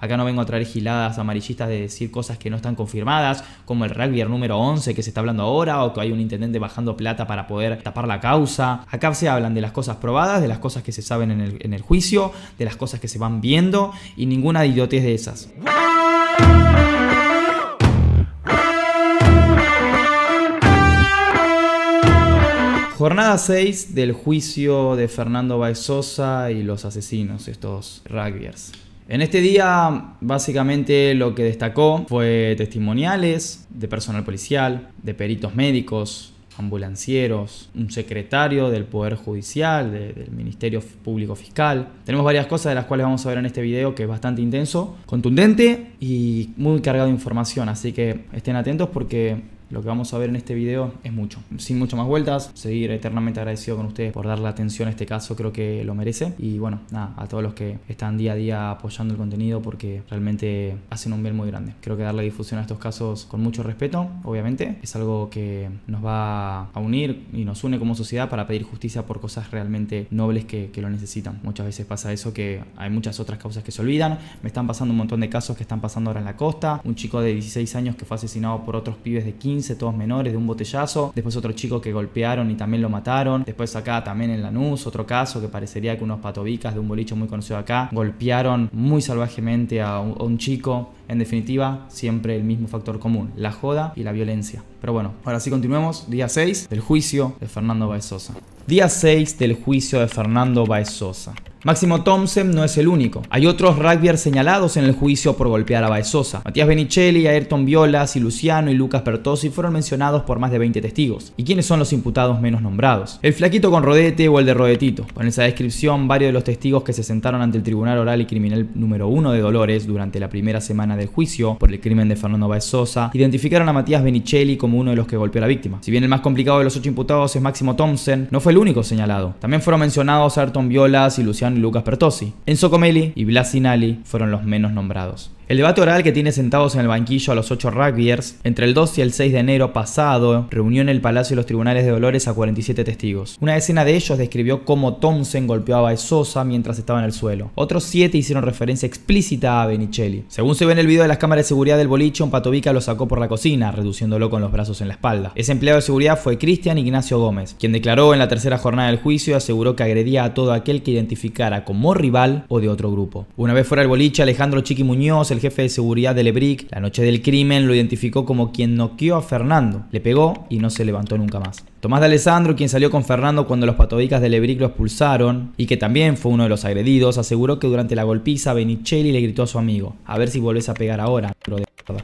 Acá no vengo a traer giladas amarillistas de decir cosas que no están confirmadas, como el rugby número 11 que se está hablando ahora, o que hay un intendente bajando plata para poder tapar la causa. Acá se hablan de las cosas probadas, de las cosas que se saben en el, juicio, de las cosas que se van viendo, y ninguna idiotez de esas. Jornada 6 del juicio de Fernando Baezosa y los asesinos, estos rugbyers. En este día, básicamente lo que destacó fue testimoniales de personal policial, de peritos médicos, ambulancieros, un secretario del Poder Judicial, del Ministerio Público Fiscal. Tenemos varias cosas de las cuales vamos a ver en este video que es bastante intenso, contundente y muy cargado de información, así que estén atentos porque lo que vamos a ver en este video es mucho. Sin mucho más vueltas, seguir eternamente agradecido con ustedes por dar la atención a este caso, creo que lo merece. Y bueno, nada, a todos los que están día a día apoyando el contenido porque realmente hacen un bien muy grande. Creo que darle difusión a estos casos con mucho respeto, obviamente, es algo que nos va a unir y nos une como sociedad para pedir justicia por cosas realmente nobles que, que lo necesitan. Muchas veces pasa eso que hay muchas otras causas que se olvidan. Me están pasando un montón de casos que están pasando ahora en la costa. Un chico de 16 años que fue asesinado por otros pibes de 15 todos menores, de un botellazo. Después otro chico que golpearon y también lo mataron. Después acá también en Lanús, otro caso que parecería que unos patobicas de un bolicho muy conocido acá golpearon muy salvajemente a un chico. En definitiva, siempre el mismo factor común, la joda y la violencia. Pero bueno, ahora sí continuemos. Día 6 del juicio de Fernando Baezosa. Día 6 del juicio de Fernando Baezosa. Máximo Thompson no es el único. Hay otros rugbyers señalados en el juicio por golpear a Baezosa. Matías Benicelli, Ayrton Violas, y Luciano y Lucas Pertosi fueron mencionados por más de 20 testigos. ¿Y quiénes son los imputados menos nombrados? El flaquito con rodete o el de rodetito. Con pues esa descripción, varios de los testigos que se sentaron ante el Tribunal Oral y Criminal número 1 de Dolores durante la primera semana del juicio por el crimen de Fernando Baez Sosa, identificaron a Matías Benicelli como uno de los que golpeó a la víctima. Si bien el más complicado de los ocho imputados es Máximo Thompson, no fue el único señalado. También fueron mencionados Ayrton Violas y Luciano Lucas Pertosi. Enzo Comelli y Blas Sinali fueron los menos nombrados. El debate oral que tiene sentados en el banquillo a los ocho rugbyers entre el 2 y el 6 de enero pasado reunió en el Palacio de los Tribunales de Dolores a 47 testigos. Una decena de ellos describió cómo Thompson golpeaba a Sosa mientras estaba en el suelo. Otros siete hicieron referencia explícita a Benicelli. Según se ve en el video de las cámaras de seguridad del boliche, un patovica lo sacó por la cocina, reduciéndolo con los brazos en la espalda. Ese empleado de seguridad fue Cristian Ignacio Gómez, quien declaró en la tercera jornada del juicio y aseguró que agredía a todo aquel que identificara como rival o de otro grupo. Una vez fuera el boliche, Alejandro Chiqui Muñoz, jefe de seguridad de Lebrick, la noche del crimen lo identificó como quien noqueó a Fernando, le pegó y no se levantó nunca más. Tomás de Alessandro, quien salió con Fernando cuando los patodicas de Lebrick lo expulsaron y que también fue uno de los agredidos, aseguró que durante la golpiza Benicelli le gritó a su amigo, a ver si volvés a pegar ahora,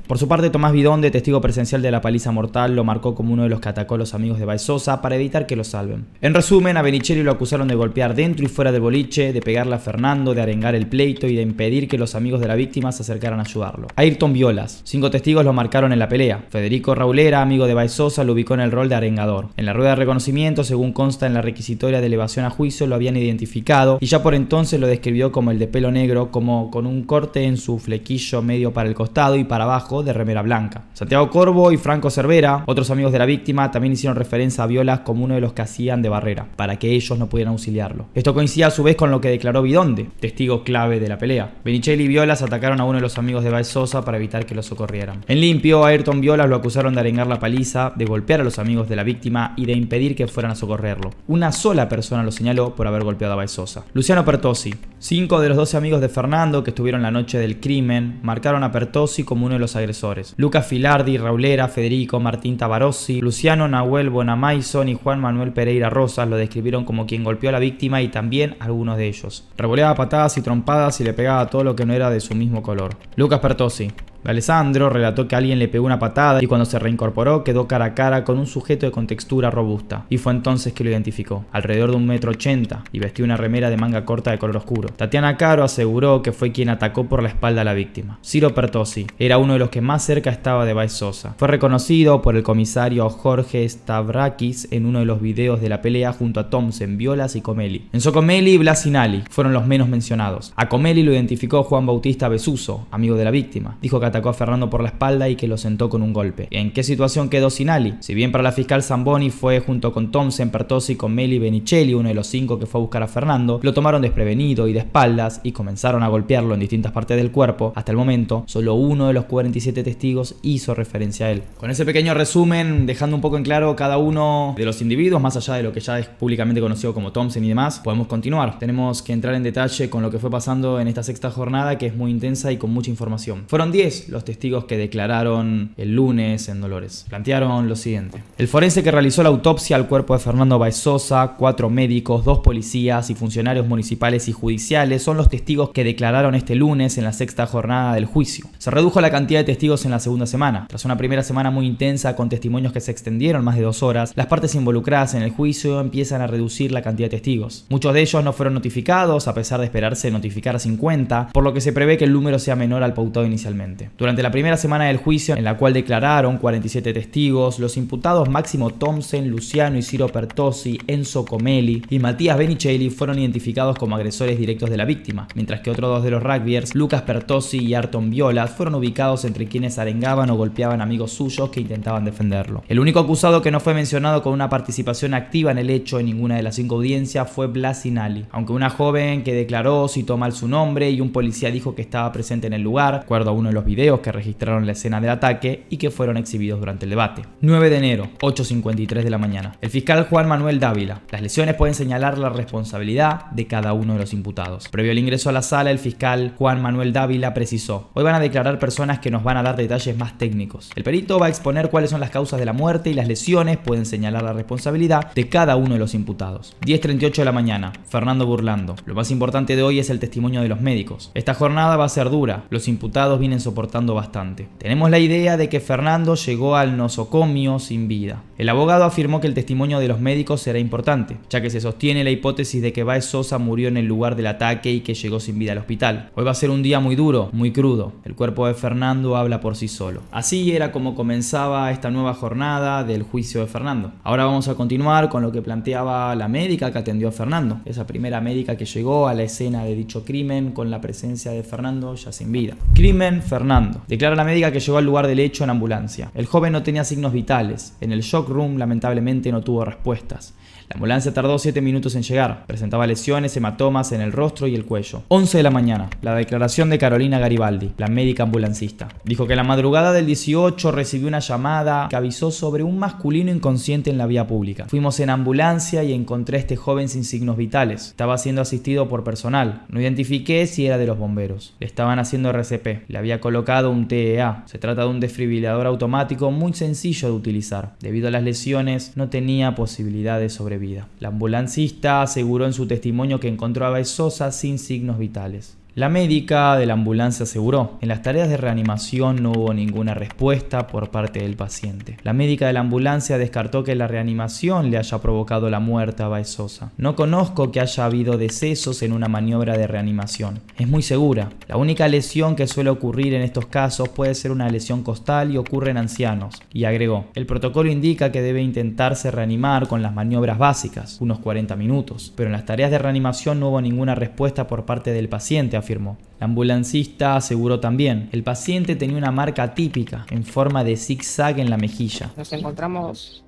por su parte, Tomás Bidonde, testigo presencial de la paliza mortal, lo marcó como uno de los que atacó a los amigos de Baezosa para evitar que lo salven. En resumen, a Benichelli lo acusaron de golpear dentro y fuera del boliche, de pegarle a Fernando, de arengar el pleito y de impedir que los amigos de la víctima se acercaran a ayudarlo. Ayrton Violas. Cinco testigos lo marcaron en la pelea. Federico Raulera, amigo de Baezosa, lo ubicó en el rol de arengador. En la rueda de reconocimiento, según consta en la requisitoria de elevación a juicio, lo habían identificado y ya por entonces lo describió como el de pelo negro, como con un corte en su flequillo medio para el costado y para abajo de Remera Blanca. Santiago Corvo y Franco Cervera, otros amigos de la víctima, también hicieron referencia a Violas como uno de los que hacían de barrera, para que ellos no pudieran auxiliarlo. Esto coincide a su vez con lo que declaró Bidonde, testigo clave de la pelea. Benicelli y Violas atacaron a uno de los amigos de Baez para evitar que lo socorrieran. En limpio, Ayrton Violas lo acusaron de arengar la paliza, de golpear a los amigos de la víctima y de impedir que fueran a socorrerlo. Una sola persona lo señaló por haber golpeado a Baez Luciano Pertosi. Cinco de los 12 amigos de Fernando que estuvieron la noche del crimen marcaron a Pertosi como uno de los los agresores. Lucas Filardi, Raulera, Federico, Martín Tavarossi, Luciano Nahuel Bonamaison y Juan Manuel Pereira Rosas lo describieron como quien golpeó a la víctima y también algunos de ellos. Revoleaba patadas y trompadas y le pegaba todo lo que no era de su mismo color. Lucas Pertossi. Alessandro relató que alguien le pegó una patada y cuando se reincorporó quedó cara a cara con un sujeto de contextura robusta y fue entonces que lo identificó, alrededor de un metro ochenta y vestió una remera de manga corta de color oscuro. Tatiana Caro aseguró que fue quien atacó por la espalda a la víctima. Ciro Pertosi era uno de los que más cerca estaba de Baez Sosa. Fue reconocido por el comisario Jorge Stavrakis en uno de los videos de la pelea junto a Thompson, Violas y Comelli. En Socomelli y Blasinali fueron los menos mencionados. A Comelli lo identificó Juan Bautista Besuso, amigo de la víctima. Dijo atacó a Fernando por la espalda y que lo sentó con un golpe. ¿En qué situación quedó Sinali? Si bien para la fiscal Zamboni fue junto con Thompson, Pertosi, con Meli Benicelli, uno de los cinco que fue a buscar a Fernando, lo tomaron desprevenido y de espaldas y comenzaron a golpearlo en distintas partes del cuerpo, hasta el momento solo uno de los 47 testigos hizo referencia a él. Con ese pequeño resumen, dejando un poco en claro cada uno de los individuos, más allá de lo que ya es públicamente conocido como Thompson y demás, podemos continuar. Tenemos que entrar en detalle con lo que fue pasando en esta sexta jornada que es muy intensa y con mucha información. Fueron 10 los testigos que declararon el lunes en Dolores. Plantearon lo siguiente. El forense que realizó la autopsia al cuerpo de Fernando Baezosa, cuatro médicos, dos policías y funcionarios municipales y judiciales son los testigos que declararon este lunes en la sexta jornada del juicio. Se redujo la cantidad de testigos en la segunda semana. Tras una primera semana muy intensa con testimonios que se extendieron más de dos horas, las partes involucradas en el juicio empiezan a reducir la cantidad de testigos. Muchos de ellos no fueron notificados, a pesar de esperarse notificar a 50, por lo que se prevé que el número sea menor al pautado inicialmente. Durante la primera semana del juicio, en la cual declararon 47 testigos, los imputados Máximo Thompson, Luciano y Ciro Pertosi, Enzo Comelli y Matías Benicelli fueron identificados como agresores directos de la víctima, mientras que otros dos de los rugbyers, Lucas Pertosi y Arton Viola, fueron ubicados entre quienes arengaban o golpeaban amigos suyos que intentaban defenderlo. El único acusado que no fue mencionado con una participación activa en el hecho en ninguna de las cinco audiencias fue Blas Blasinali, aunque una joven que declaró citó mal su nombre y un policía dijo que estaba presente en el lugar, acuerdo a uno de los videos que registraron la escena del ataque y que fueron exhibidos durante el debate. 9 de enero, 8.53 de la mañana. El fiscal Juan Manuel Dávila. Las lesiones pueden señalar la responsabilidad de cada uno de los imputados. Previo al ingreso a la sala, el fiscal Juan Manuel Dávila precisó, hoy van a declarar personas que nos van a dar detalles más técnicos. El perito va a exponer cuáles son las causas de la muerte y las lesiones pueden señalar la responsabilidad de cada uno de los imputados. 10.38 de la mañana, Fernando Burlando. Lo más importante de hoy es el testimonio de los médicos. Esta jornada va a ser dura, los imputados vienen soportando bastante. Tenemos la idea de que Fernando llegó al nosocomio sin vida. El abogado afirmó que el testimonio de los médicos era importante, ya que se sostiene la hipótesis de que Baez Sosa murió en el lugar del ataque y que llegó sin vida al hospital. Hoy va a ser un día muy duro, muy crudo. El cuerpo de Fernando habla por sí solo. Así era como comenzaba esta nueva jornada del juicio de Fernando. Ahora vamos a continuar con lo que planteaba la médica que atendió a Fernando, esa primera médica que llegó a la escena de dicho crimen con la presencia de Fernando ya sin vida. Crimen Fernando Declara la médica que llegó al lugar del hecho en ambulancia. El joven no tenía signos vitales. En el shock room lamentablemente no tuvo respuestas. La ambulancia tardó 7 minutos en llegar. Presentaba lesiones, hematomas en el rostro y el cuello. 11 de la mañana. La declaración de Carolina Garibaldi, la médica ambulancista. Dijo que la madrugada del 18 recibió una llamada que avisó sobre un masculino inconsciente en la vía pública. Fuimos en ambulancia y encontré a este joven sin signos vitales. Estaba siendo asistido por personal. No identifiqué si era de los bomberos. Le estaban haciendo RCP. Le había colocado un TEA. Se trata de un desfibrilador automático muy sencillo de utilizar. Debido a las lesiones, no tenía posibilidad de sobrevivir. La ambulancista aseguró en su testimonio que encontró a Bezosa sin signos vitales. La médica de la ambulancia aseguró, en las tareas de reanimación no hubo ninguna respuesta por parte del paciente. La médica de la ambulancia descartó que la reanimación le haya provocado la muerte a Baezosa. No conozco que haya habido decesos en una maniobra de reanimación. Es muy segura. La única lesión que suele ocurrir en estos casos puede ser una lesión costal y ocurre en ancianos. Y agregó, el protocolo indica que debe intentarse reanimar con las maniobras básicas, unos 40 minutos. Pero en las tareas de reanimación no hubo ninguna respuesta por parte del paciente afirmó. La ambulancista aseguró también, el paciente tenía una marca típica en forma de zigzag en la mejilla. Nos encontramos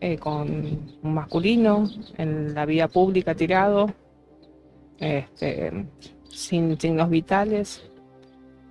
eh, con un masculino en la vía pública tirado, este, sin signos vitales.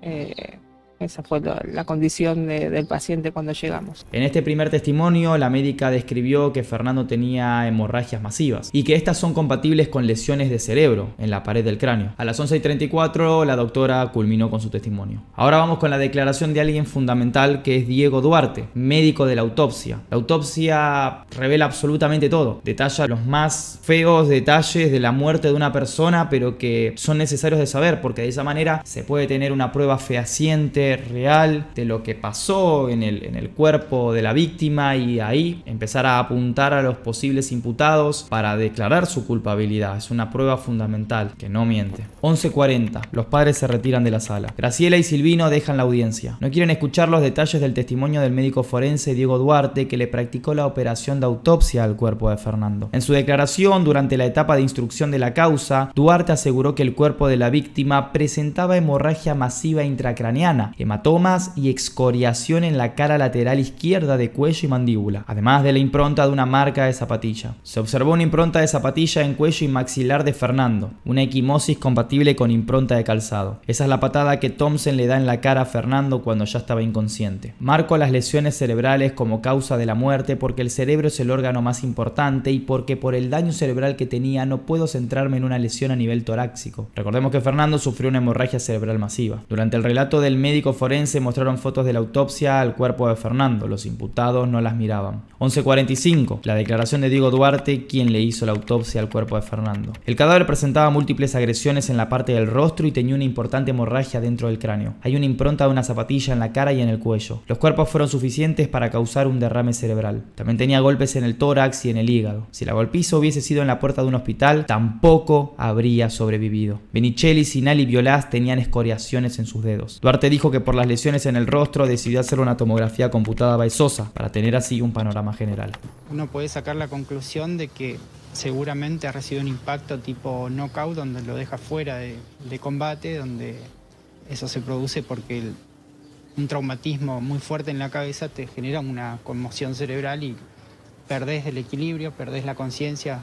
Eh, esa fue la, condición del paciente cuando llegamos. En este primer testimonio, la médica describió que Fernando tenía hemorragias masivas y que estas son compatibles con lesiones de cerebro en la pared del cráneo. A las 11 34, la doctora culminó con su testimonio. Ahora vamos con la declaración de alguien fundamental que es Diego Duarte, médico de la autopsia. La autopsia revela absolutamente todo. Detalla los más feos detalles de la muerte de una persona, pero que son necesarios de saber porque de esa manera se puede tener una prueba fehaciente real, de lo que pasó en el, en el cuerpo de la víctima y ahí empezar a apuntar a los posibles imputados para declarar su culpabilidad. Es una prueba fundamental que no miente. 11.40. Los padres se retiran de la sala. Graciela y Silvino dejan la audiencia. No quieren escuchar los detalles del testimonio del médico forense Diego Duarte que le practicó la operación de autopsia al cuerpo de Fernando. En su declaración durante la etapa de instrucción de la causa, Duarte aseguró que el cuerpo de la víctima presentaba hemorragia masiva intracraneana hematomas y excoriación en la cara lateral izquierda de cuello y mandíbula, además de la impronta de una marca de zapatilla. Se observó una impronta de zapatilla en cuello y maxilar de Fernando, una equimosis compatible con impronta de calzado. Esa es la patada que Thompson le da en la cara a Fernando cuando ya estaba inconsciente. Marco las lesiones cerebrales como causa de la muerte porque el cerebro es el órgano más importante y porque por el daño cerebral que tenía no puedo centrarme en una lesión a nivel torácico. Recordemos que Fernando sufrió una hemorragia cerebral masiva. Durante el relato del médico forense mostraron fotos de la autopsia al cuerpo de Fernando. Los imputados no las miraban. 11.45. La declaración de Diego Duarte, quien le hizo la autopsia al cuerpo de Fernando. El cadáver presentaba múltiples agresiones en la parte del rostro y tenía una importante hemorragia dentro del cráneo. Hay una impronta de una zapatilla en la cara y en el cuello. Los cuerpos fueron suficientes para causar un derrame cerebral. También tenía golpes en el tórax y en el hígado. Si la golpiza hubiese sido en la puerta de un hospital, tampoco habría sobrevivido. Benichelli, Sinal y Violas tenían escoriaciones en sus dedos. Duarte dijo que por las lesiones en el rostro decidió hacer una tomografía computada Baezosa para tener así un panorama general. Uno puede sacar la conclusión de que seguramente ha recibido un impacto tipo knockout donde lo deja fuera de, combate, donde eso se produce porque un traumatismo muy fuerte en la cabeza te genera una conmoción cerebral y perdés el equilibrio, perdés la conciencia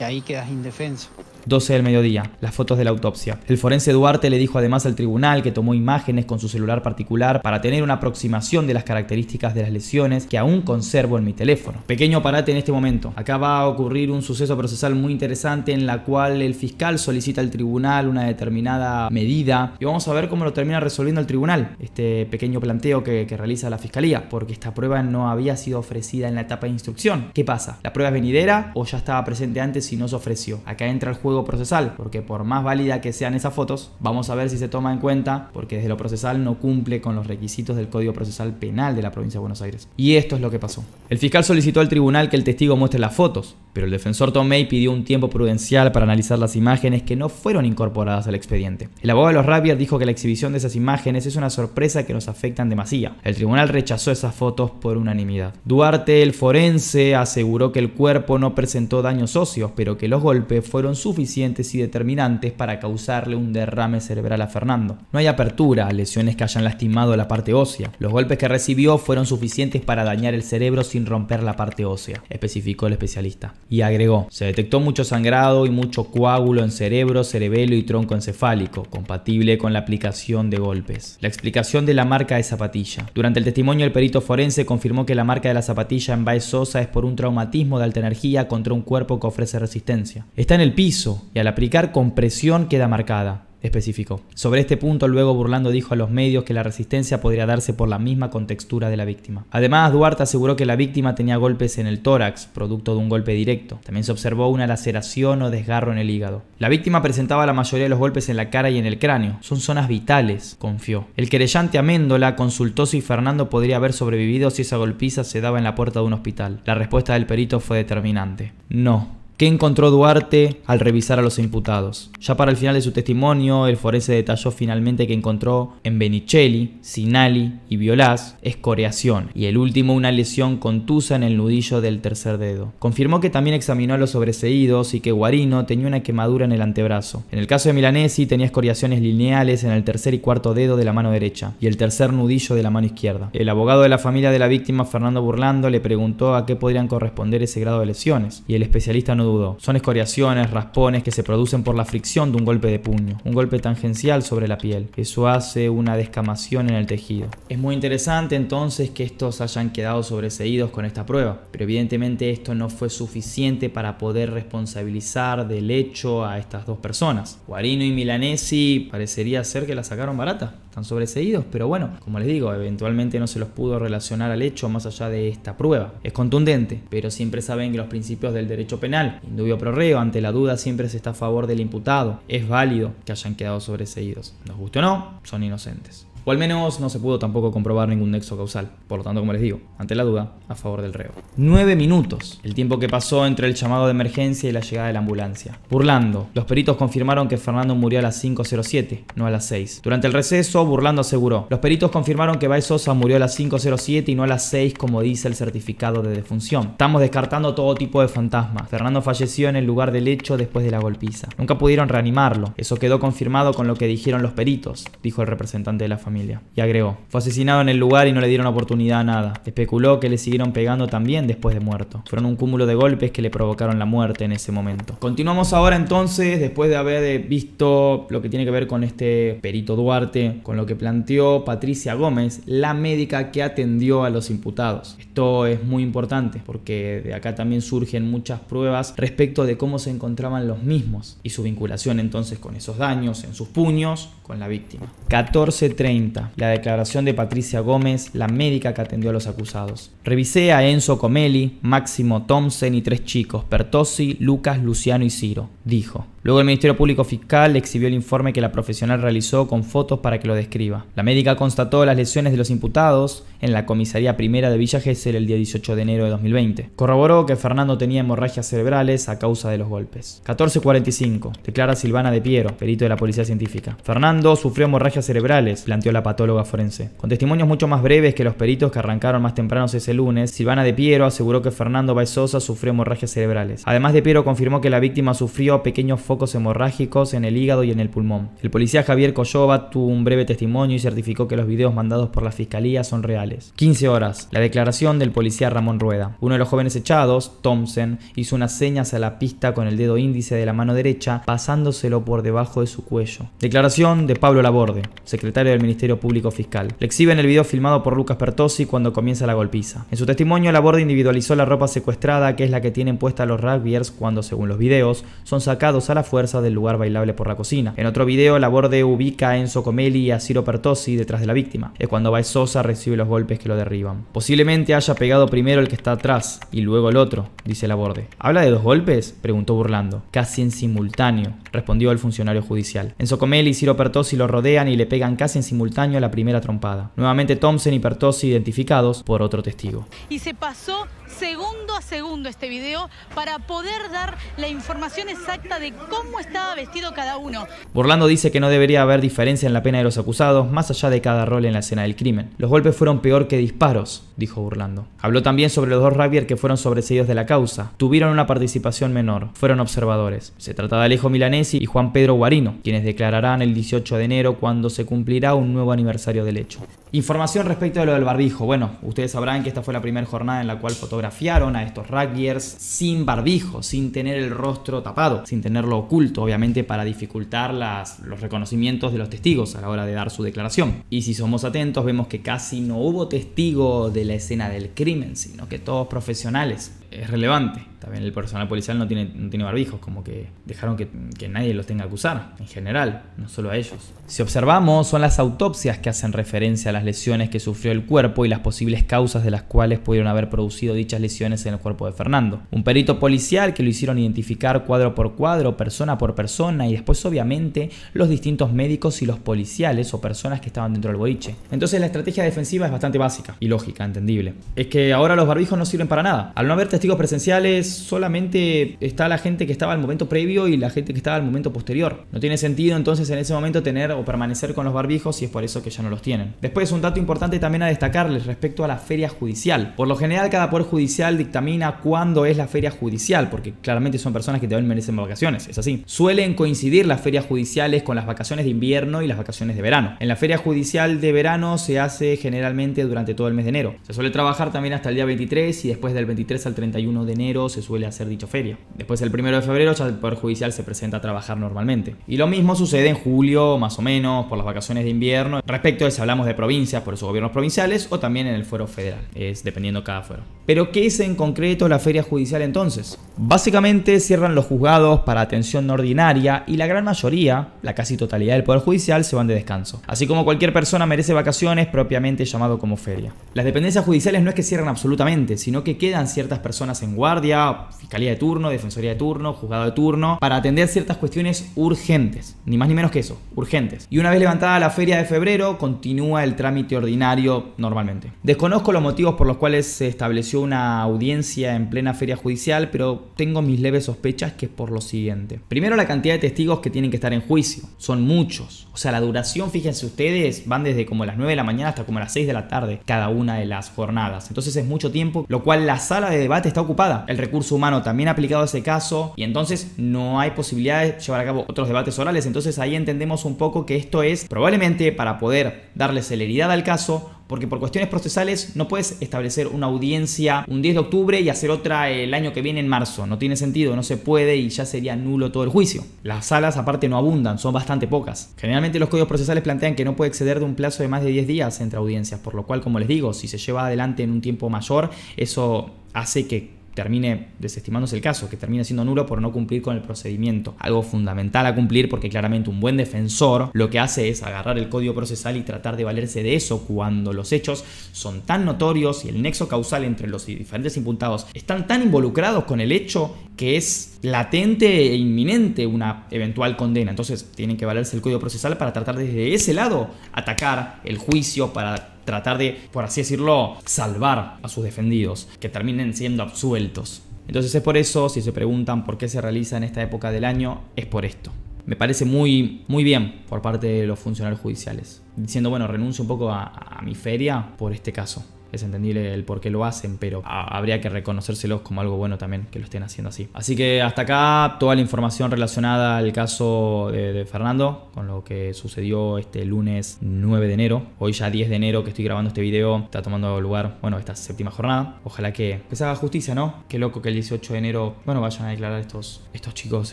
y ahí quedas indefenso. 12 del mediodía, las fotos de la autopsia. El forense Duarte le dijo además al tribunal que tomó imágenes con su celular particular para tener una aproximación de las características de las lesiones que aún conservo en mi teléfono. Pequeño parate en este momento. Acá va a ocurrir un suceso procesal muy interesante en la cual el fiscal solicita al tribunal una determinada medida y vamos a ver cómo lo termina resolviendo el tribunal, este pequeño planteo que, que realiza la fiscalía, porque esta prueba no había sido ofrecida en la etapa de instrucción. ¿Qué pasa? ¿La prueba es venidera o ya estaba presente antes y no se ofreció? Acá entra el juego procesal, porque por más válida que sean esas fotos, vamos a ver si se toma en cuenta, porque desde lo procesal no cumple con los requisitos del código procesal penal de la provincia de Buenos Aires. Y esto es lo que pasó. El fiscal solicitó al tribunal que el testigo muestre las fotos, pero el defensor Tomei pidió un tiempo prudencial para analizar las imágenes que no fueron incorporadas al expediente. El abogado de los Rabier dijo que la exhibición de esas imágenes es una sorpresa que nos afectan demasiado El tribunal rechazó esas fotos por unanimidad. Duarte, el forense, aseguró que el cuerpo no presentó daños óseos, pero que los golpes fueron suficientes suficientes y determinantes para causarle un derrame cerebral a Fernando. No hay apertura lesiones que hayan lastimado la parte ósea. Los golpes que recibió fueron suficientes para dañar el cerebro sin romper la parte ósea, especificó el especialista. Y agregó, se detectó mucho sangrado y mucho coágulo en cerebro, cerebelo y tronco encefálico, compatible con la aplicación de golpes. La explicación de la marca de zapatilla. Durante el testimonio el perito forense confirmó que la marca de la zapatilla en Baezosa es por un traumatismo de alta energía contra un cuerpo que ofrece resistencia. Está en el piso, y al aplicar compresión queda marcada especificó. Sobre este punto, luego Burlando dijo a los medios que la resistencia podría darse por la misma contextura de la víctima. Además, Duarte aseguró que la víctima tenía golpes en el tórax, producto de un golpe directo. También se observó una laceración o desgarro en el hígado. La víctima presentaba la mayoría de los golpes en la cara y en el cráneo. Son zonas vitales, confió. El querellante Améndola consultó si Fernando podría haber sobrevivido si esa golpiza se daba en la puerta de un hospital. La respuesta del perito fue determinante. No. ¿Qué encontró Duarte al revisar a los imputados? Ya para el final de su testimonio, el forense detalló finalmente que encontró en Benicelli, Sinali y Violás escoriación y el último una lesión contusa en el nudillo del tercer dedo. Confirmó que también examinó a los sobreseídos y que Guarino tenía una quemadura en el antebrazo. En el caso de Milanesi tenía escoriaciones lineales en el tercer y cuarto dedo de la mano derecha y el tercer nudillo de la mano izquierda. El abogado de la familia de la víctima, Fernando Burlando, le preguntó a qué podrían corresponder ese grado de lesiones y el especialista no son escoriaciones, raspones que se producen por la fricción de un golpe de puño, un golpe tangencial sobre la piel. Eso hace una descamación en el tejido. Es muy interesante entonces que estos hayan quedado sobreseídos con esta prueba, pero evidentemente esto no fue suficiente para poder responsabilizar del hecho a estas dos personas. Guarino y Milanesi parecería ser que la sacaron barata, están sobreseídos, pero bueno, como les digo, eventualmente no se los pudo relacionar al hecho más allá de esta prueba. Es contundente, pero siempre saben que los principios del derecho penal Indubio pro ante la duda siempre se está a favor del imputado. Es válido que hayan quedado sobreseídos. Nos guste o no, son inocentes o al menos no se pudo tampoco comprobar ningún nexo causal, por lo tanto, como les digo, ante la duda, a favor del reo. 9 minutos, el tiempo que pasó entre el llamado de emergencia y la llegada de la ambulancia. Burlando, los peritos confirmaron que Fernando murió a las 5.07, no a las 6. Durante el receso, Burlando aseguró, los peritos confirmaron que Baez Sosa murió a las 5.07 y no a las 6 como dice el certificado de defunción. Estamos descartando todo tipo de fantasmas. Fernando falleció en el lugar del hecho después de la golpiza. Nunca pudieron reanimarlo, eso quedó confirmado con lo que dijeron los peritos, dijo el representante de la familia. Y agregó, fue asesinado en el lugar y no le dieron oportunidad a nada. Especuló que le siguieron pegando también después de muerto. Fueron un cúmulo de golpes que le provocaron la muerte en ese momento. Continuamos ahora entonces, después de haber eh, visto lo que tiene que ver con este perito Duarte, con lo que planteó Patricia Gómez, la médica que atendió a los imputados. Esto es muy importante porque de acá también surgen muchas pruebas respecto de cómo se encontraban los mismos y su vinculación entonces con esos daños en sus puños con la víctima. 14.30 la declaración de Patricia Gómez, la médica que atendió a los acusados. Revisé a Enzo Comelli, Máximo Thompson y tres chicos, Pertossi, Lucas, Luciano y Ciro, dijo. Luego el Ministerio Público Fiscal exhibió el informe que la profesional realizó con fotos para que lo describa. La médica constató las lesiones de los imputados en la comisaría primera de Villa Gesell el día 18 de enero de 2020. Corroboró que Fernando tenía hemorragias cerebrales a causa de los golpes. 14.45. Declara Silvana de Piero, perito de la Policía Científica. Fernando sufrió hemorragias cerebrales, planteó la patóloga forense. Con testimonios mucho más breves que los peritos que arrancaron más tempranos ese lunes, Silvana de Piero aseguró que Fernando Baezosa sufrió hemorragias cerebrales. Además de Piero confirmó que la víctima sufrió pequeños hemorrágicos en el hígado y en el pulmón. El policía Javier Coyova tuvo un breve testimonio y certificó que los videos mandados por la fiscalía son reales. 15 horas. La declaración del policía Ramón Rueda. Uno de los jóvenes echados, Thompson, hizo unas señas a la pista con el dedo índice de la mano derecha, pasándoselo por debajo de su cuello. Declaración de Pablo Laborde, secretario del Ministerio Público Fiscal. Le exhiben el video filmado por Lucas Pertosi cuando comienza la golpiza. En su testimonio, Laborde individualizó la ropa secuestrada, que es la que tienen puesta los rugbyers cuando, según los videos, son sacados a la fuerza del lugar bailable por la cocina. En otro video, la borde ubica a Enzo Comelli y a Ciro Pertosi detrás de la víctima. Es cuando Baez Sosa recibe los golpes que lo derriban. Posiblemente haya pegado primero el que está atrás y luego el otro, dice la borde. ¿Habla de dos golpes? preguntó burlando. Casi en simultáneo, respondió el funcionario judicial. Enzo Comelli y Ciro Pertosi lo rodean y le pegan casi en simultáneo la primera trompada. Nuevamente Thompson y Pertosi identificados por otro testigo. Y se pasó segundo a segundo este video para poder dar la información exacta de cómo estaba vestido cada uno. burlando dice que no debería haber diferencia en la pena de los acusados, más allá de cada rol en la escena del crimen. Los golpes fueron peor que disparos, dijo Burlando. Habló también sobre los dos Rabier que fueron sobreseídos de la causa. Tuvieron una participación menor, fueron observadores. Se trata de Alejo Milanesi y Juan Pedro Guarino, quienes declararán el 18 de enero cuando se cumplirá un nuevo aniversario del hecho. Información respecto a lo del barbijo. Bueno, ustedes sabrán que esta fue la primera jornada en la cual fotografía a estos rugbyers sin barbijo, sin tener el rostro tapado, sin tenerlo oculto, obviamente para dificultar las, los reconocimientos de los testigos a la hora de dar su declaración. Y si somos atentos, vemos que casi no hubo testigo de la escena del crimen, sino que todos profesionales es relevante. También el personal policial no tiene, no tiene barbijos, como que dejaron que, nadie los tenga que usar, en general, no solo a ellos. Si observamos, son las autopsias que hacen referencia a las lesiones que sufrió el cuerpo y las posibles causas de las cuales pudieron haber producido dichas lesiones en el cuerpo de Fernando. Un perito policial que lo hicieron identificar cuadro por cuadro, persona por persona y después obviamente los distintos médicos y los policiales o personas que estaban dentro del boiche. Entonces la estrategia defensiva es bastante básica y lógica, entendible. Es que ahora los barbijos no sirven para nada. Al no haber presenciales solamente está la gente que estaba al momento previo y la gente que estaba al momento posterior. No tiene sentido entonces en ese momento tener o permanecer con los barbijos y es por eso que ya no los tienen. Después un dato importante también a destacarles respecto a la feria judicial. Por lo general cada poder judicial dictamina cuándo es la feria judicial porque claramente son personas que también merecen vacaciones, es así. Suelen coincidir las ferias judiciales con las vacaciones de invierno y las vacaciones de verano. En la feria judicial de verano se hace generalmente durante todo el mes de enero. Se suele trabajar también hasta el día 23 y después del 23 al 31 de enero se suele hacer dicha feria. Después el 1 de febrero ya el Poder Judicial se presenta a trabajar normalmente. Y lo mismo sucede en julio, más o menos, por las vacaciones de invierno, respecto de si hablamos de provincias, por sus gobiernos provinciales, o también en el fuero federal, es dependiendo cada fuero. Pero ¿qué es en concreto la feria judicial entonces? Básicamente cierran los juzgados para atención no ordinaria y la gran mayoría, la casi totalidad del Poder Judicial, se van de descanso. Así como cualquier persona merece vacaciones propiamente llamado como feria. Las dependencias judiciales no es que cierran absolutamente, sino que quedan ciertas personas en guardia, fiscalía de turno, defensoría de turno, juzgado de turno, para atender ciertas cuestiones urgentes, ni más ni menos que eso, urgentes. Y una vez levantada la feria de febrero, continúa el trámite ordinario normalmente. Desconozco los motivos por los cuales se estableció una audiencia en plena feria judicial, pero tengo mis leves sospechas que es por lo siguiente. Primero la cantidad de testigos que tienen que estar en juicio, son muchos. O sea, la duración, fíjense ustedes, van desde como las 9 de la mañana hasta como las 6 de la tarde cada una de las jornadas. Entonces es mucho tiempo, lo cual la sala de debate está ocupada. El recurso humano también ha aplicado a ese caso y entonces no hay posibilidad de llevar a cabo otros debates orales. Entonces ahí entendemos un poco que esto es probablemente para poder darle celeridad al caso porque por cuestiones procesales no puedes establecer una audiencia un 10 de octubre y hacer otra el año que viene en marzo. No tiene sentido, no se puede y ya sería nulo todo el juicio. Las salas aparte no abundan, son bastante pocas. Generalmente los códigos procesales plantean que no puede exceder de un plazo de más de 10 días entre audiencias, por lo cual, como les digo, si se lleva adelante en un tiempo mayor, eso hace que termine desestimándose el caso, que termine siendo nulo por no cumplir con el procedimiento. Algo fundamental a cumplir porque claramente un buen defensor lo que hace es agarrar el código procesal y tratar de valerse de eso cuando los hechos son tan notorios y el nexo causal entre los diferentes imputados están tan involucrados con el hecho que es latente e inminente una eventual condena. Entonces tienen que valerse el código procesal para tratar desde ese lado atacar el juicio, para tratar de, por así decirlo, salvar a sus defendidos, que terminen siendo absueltos. Entonces es por eso, si se preguntan por qué se realiza en esta época del año, es por esto. Me parece muy, muy bien por parte de los funcionarios judiciales, diciendo, bueno, renuncio un poco a, a mi feria por este caso es entendible el por qué lo hacen, pero habría que reconocérselos como algo bueno también que lo estén haciendo así. Así que hasta acá toda la información relacionada al caso de, Fernando, con lo que sucedió este lunes 9 de enero. Hoy ya 10 de enero que estoy grabando este video, está tomando lugar, bueno, esta séptima jornada. Ojalá que, se haga justicia, ¿no? Qué loco que el 18 de enero, bueno, vayan a declarar estos, estos chicos,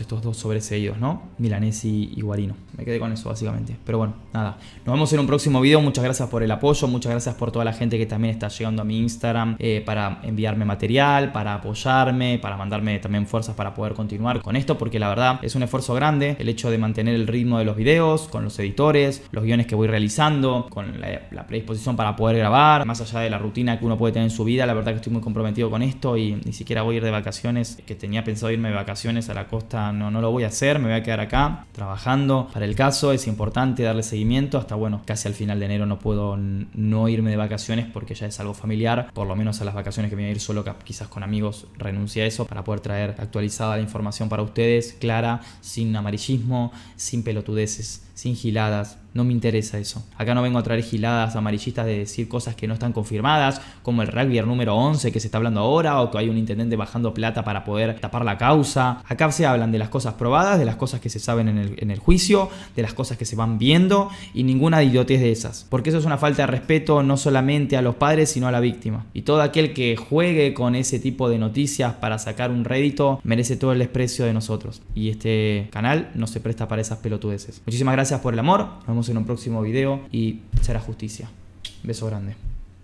estos dos sobreseídos, ¿no? Milanesi y Guarino. Me quedé con eso básicamente. Pero bueno, nada. Nos vemos en un próximo video. Muchas gracias por el apoyo, muchas gracias por toda la gente que también está llegando a mi Instagram eh, para enviarme material, para apoyarme, para mandarme también fuerzas para poder continuar con esto, porque la verdad es un esfuerzo grande el hecho de mantener el ritmo de los videos, con los editores, los guiones que voy realizando, con la, predisposición para poder grabar, más allá de la rutina que uno puede tener en su vida, la verdad que estoy muy comprometido con esto y ni siquiera voy a ir de vacaciones, que tenía pensado irme de vacaciones a la costa, no, no lo voy a hacer, me voy a quedar acá trabajando para el caso, es importante darle seguimiento, hasta bueno, casi al final de enero no puedo no irme de vacaciones porque ya es algo familiar, por lo menos a las vacaciones que viene a ir solo, quizás con amigos, renuncia a eso para poder traer actualizada la información para ustedes, clara, sin amarillismo, sin pelotudeces, sin giladas, no me interesa eso. Acá no vengo a traer giladas amarillistas de decir cosas que no están confirmadas, como el rugby número 11 que se está hablando ahora, o que hay un intendente bajando plata para poder tapar la causa. Acá se hablan de las cosas probadas, de las cosas que se saben en el, juicio, de las cosas que se van viendo, y ninguna idiotez de esas. Porque eso es una falta de respeto no solamente a los padres, sino a la víctima. Y todo aquel que juegue con ese tipo de noticias para sacar un rédito merece todo el desprecio de nosotros. Y este canal no se presta para esas pelotudeces. Muchísimas gracias por el amor. Nos vemos en un próximo video y será justicia. Beso grande.